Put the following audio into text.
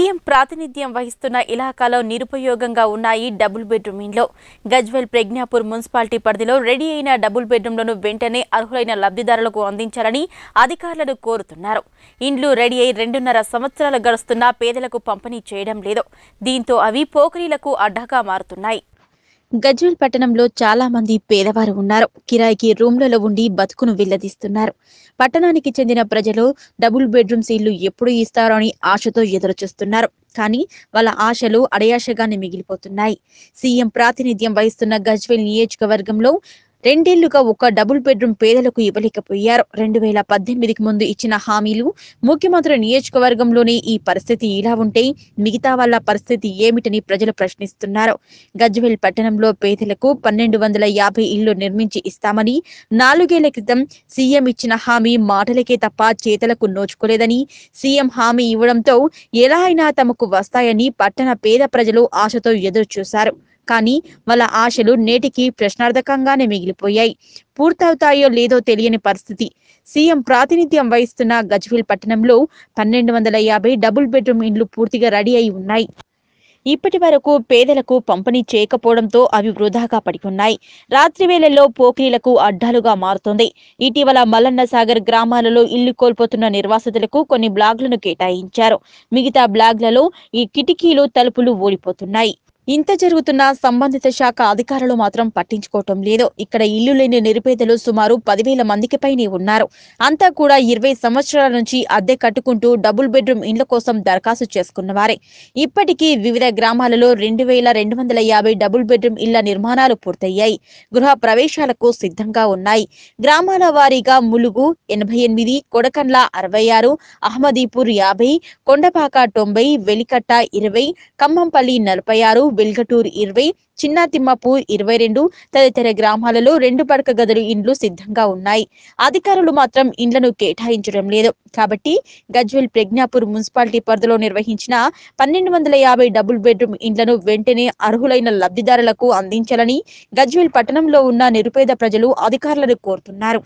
CM ప్రాతినిధ్యం వహిస్తున్న ఇలాకాలో నిరుపయోగంగా ఉన్నాయి డబుల్ బెడ్రూమ్ ఇండ్లు గజ్వెల్ ప్రజ్ఞాపూర్ మున్సిపాలిటీ పరిధిలో రెడీ అయిన డబుల్ బెడ్రూమ్లను వెంటనే అర్హులైన లబ్ధిదారులకు అందించాలని అధికారులను కోరుతున్నారు ఇండ్లు రెడీ అయి రెండున్నర సంవత్సరాలు గడుస్తున్నా పేదలకు పంపిణీ చేయడం లేదు దీంతో అవి పోకరీలకు అడ్డాగా మారుతున్నాయి గజ్వేల్ పట్టణంలో చాలా మంది పేదవారు ఉన్నారు కిరాయికి రూమ్లలో ఉండి బతుకును వెల్లదీస్తున్నారు పట్టణానికి చెందిన ప్రజలు డబుల్ బెడ్రూమ్స్ ఇల్లు ఎప్పుడు ఇస్తారో అని ఆశతో ఎదురుచూస్తున్నారు కానీ వాళ్ళ ఆశలు అడయాశగానే మిగిలిపోతున్నాయి సీఎం ప్రాతినిధ్యం వహిస్తున్న గజ్వేల్ నియోజకవర్గంలో రెండేళ్లుగా ఒక డబుల్ బెడ్రూమ్ పేదలకు ఇవ్వలేకపోయారు రెండు వేల పద్దెనిమిదికి ముందు ఇచ్చిన హామీలు ముఖ్యమంత్రి నియోజకవర్గంలోనే ఈ పరిస్థితి ఇలా ఉంటే మిగతా వాళ్ళ పరిస్థితి ఏమిటని ప్రజలు ప్రశ్నిస్తున్నారు గజ్వేల్ పట్టణంలో పేదలకు పన్నెండు వందల యాభై ఇళ్లు నిర్మించి ఇస్తామని నాలుగేళ్ల క్రితం సీఎం ఇచ్చిన హామీ మాటలకే తప్ప చేతలకు నోచుకోలేదని సీఎం హామీ ఇవ్వడంతో ఎలా అయినా తమకు వస్తాయని పట్టణ పేద ప్రజలు ఆశతో ఎదురు చూశారు కానీ వాళ్ళ ఆశలు నేటికి ప్రశ్నార్థకంగానే మిగిలిపోయాయి పూర్తవుతాయో లేదో తెలియని పరిస్థితి సీఎం ప్రాతినిధ్యం వహిస్తున్న గజ్వేల్ పట్టణంలో పన్నెండు వందల యాభై డబుల్ బెడ్రూమ్ ఇండ్లు పూర్తిగా రెడీ అయి ఉన్నాయి ఇప్పటి వరకు పేదలకు పంపిణీ చేయకపోవడంతో అవి వృధాగా పడిపోన్నాయి రాత్రి వేళల్లో పోకిరీలకు అడ్డాలుగా మారుతుంది ఇటీవల మల్లన్న సాగర్ గ్రామాలలో ఇల్లు కోల్పోతున్న నిర్వాసితులకు కొన్ని బ్లాగ్లను కేటాయించారు మిగతా బ్లాగ్లలో ఈ కిటికీలు తలుపులు ఓడిపోతున్నాయి ఇంత జరుగుతున్నా సంబంధిత శాఖ అధికారులు మాత్రం పట్టించుకోవటం లేదు ఇక్కడ ఇల్లు లేని నిరుపేదలు సుమారు పదివేల మందికి పైనే ఉన్నారు అంతా కూడా ఇరవై సంవత్సరాల నుంచి అద్దె కట్టుకుంటూ డబుల్ బెడ్రూమ్ ఇండ్ల కోసం దరఖాస్తు చేసుకున్నవారే ఇప్పటికీ వివిధ గ్రామాలలో రెండు వేల రెండు వందల యాభై డబుల్ బెడ్రూమ్ ఇళ్ల నిర్మాణాలు పూర్తయ్యాయి గృహ ప్రవేశాలకు సిద్ధంగా ఉన్నాయి గ్రామాల వారీగా ములుగు ఎనభై ఎనిమిది కొడకండ్ల అరవై ఆరు అహ్మదీపూర్ యాభై కొండపాక తొంభై వెలికట్ట ఇరవై ఖమ్మంపల్లి నలభై ఆరు వెల్గటూరు ఇరవై చిన్న తిమ్మాపూర్ ఇరవై రెండు తదితర గ్రామాలలో రెండు పడక గదులు ఇండ్లు సిద్ధంగా ఉన్నాయి అధికారులు మాత్రం ఇండ్లను కేటాయించడం లేదు కాబట్టి గజ్వెల్ ప్రజ్ఞాపూర్ మున్సిపాలిటీ పరిధిలో నిర్వహించిన పన్నెండు వందల యాభై డబుల్ బెడ్రూమ్ ఇండ్లను వెంటనే అర్హులైన లబ్ధిదారులకు అందించాలని గజ్వెల్ పట్టణంలో ఉన్న నిరుపేద ప్రజలు అధికారులను కోరుతున్నారు